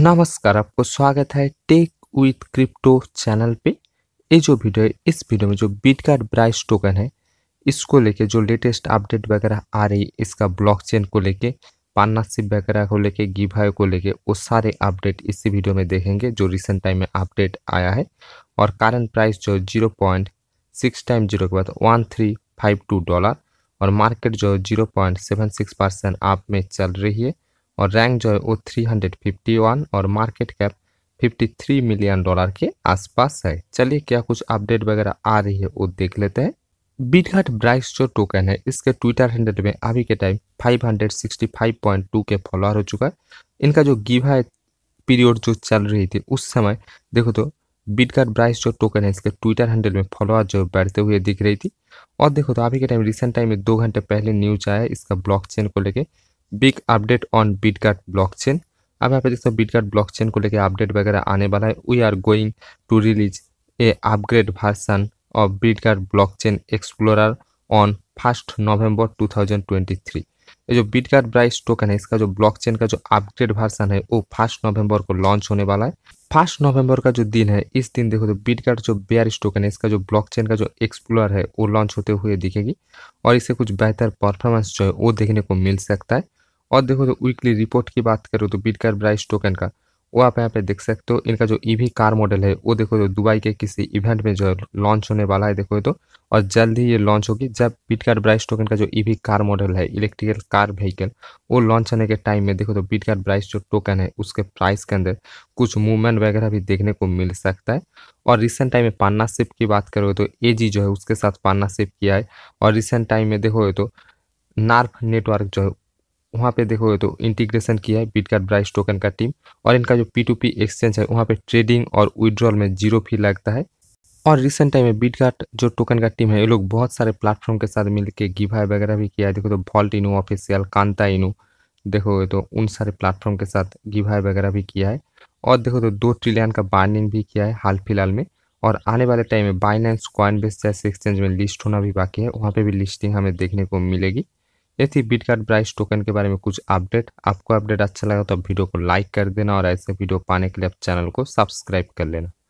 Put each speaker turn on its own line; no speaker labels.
नमस्कार आपको स्वागत है टेक विथ क्रिप्टो चैनल पे ये जो वीडियो है इस वीडियो में जो बिटकार्ड ब्राइस टोकन है इसको लेके जो लेटेस्ट अपडेट वगैरह आ रही है इसका ब्लॉकचेन को लेके पार्टनरशिप वगैरह को लेके गिभा को लेके वो सारे अपडेट इसी वीडियो में देखेंगे जो रिसेंट टाइम में अपडेट आया है और करंट प्राइस जो zero point six time zero के बाद one three five two dollar और मार्केट जो zero point seven six percent आप में चल रही है और रैंक जो है वो 351 और मार्केट कैप 53 मिलियन डॉलर के आसपास है चलिए क्या कुछ अपडेट वगैरह आ रही है वो देख लेते हैं बीटघाट ब्राइस जो टोकन है इसके ट्विटर हैंडल में अभी के टाइम 565.2 के फॉलोअर हो चुका है इनका जो गिवा पीरियड जो चल रही थी उस समय देखो तो बीटघाट ब्राइस जो टोकन है इसके ट्विटर हैंडल में फॉलोअर जो बढ़ते हुए दिख रही थी और देखो तो अभी के टाइम रिसेंट टाइम में दो घंटे पहले न्यूज आया इसका ब्लॉक को लेकर big update on Bitgert blockchain अब यहाँ पे देखते हो बीटगार्ड ब्लॉकचेन को लेकर अपडेट वगैरह आने वाला है we are going to release a upgrade version of Bitgert blockchain explorer on first November 2023 ये जो बीटगार्ड ब्राइस टोकन है इसका जो ब्लॉकचेन का जो अपग्रेड वर्सन है वो फर्स्ट नवंबर को लॉन्च होने वाला है फर्स्ट नवंबर का जो दिन है इस दिन देखो तो बीटगार्ड जो बेयर टोकन है इसका जो ब्लॉकचेन का जो एक्सप्लोर है वो लॉन्च होते हुए दिखेगी और इससे कुछ बेहतर परफॉर्मेंस जो है वो देखने को मिल सकता है और देखो तो वीकली रिपोर्ट की बात करो तो बिटकर ब्राइस टोकन का वो आप यहाँ पे देख सकते हो इनका जो ईवी कार मॉडल है वो देखो तो दुबई के किसी इवेंट में जो है लॉन्च होने वाला है देखो तो और जल्द ही ये लॉन्च होगी जब बिटकार ब्राइस टोकन का जो ईवी कार मॉडल है इलेक्ट्रिकल कार व्हीकल वो लॉन्च होने के टाइम में देखो तो बिटकार ब्राइस जो टोकन है उसके प्राइस के अंदर कुछ मूवमेंट वगैरह भी देखने को मिल सकता है और रिसेंट टाइम में पार्टनरशिप की बात करो तो ए जो है उसके साथ पार्टनरशिप किया है और रिसेंट टाइम में देखो तो नार्फ नेटवर्क जो है वहाँ पे देखोगे तो इंटीग्रेशन किया है बिटकार्ड ब्राइस टोकन का टीम और इनका जो पी टू पी एक्सचेंज है वहाँ पे ट्रेडिंग और विड्रॉल में जीरो फी लगता है और रिसेंट टाइम में बीटगार्ट जो टोकन का टीम है ये लोग बहुत सारे प्लेटफॉर्म के साथ मिलकर गिभा वगैरह भी किया है देखो तो वॉल्ट इनू ऑफिशियल कांता इनू देखोगे तो उन सारे प्लेटफॉर्म के साथ गिभा वगैरह भी किया है और देखो तो दो ट्रिलियन का बाइनिंग भी किया है हाल फिलहाल में और आने वाले टाइम में बाइनेंस कॉइन बेस जैसे एक्सचेंज में लिस्ट होना भी बाकी है वहाँ पर भी लिस्टिंग हमें देखने को मिलेगी ये थी बीट कार्ड प्राइस टोकन के बारे में कुछ अपडेट आपको अपडेट अच्छा लगा तो वीडियो को लाइक कर देना और ऐसे वीडियो पाने के लिए आप चैनल को सब्सक्राइब कर लेना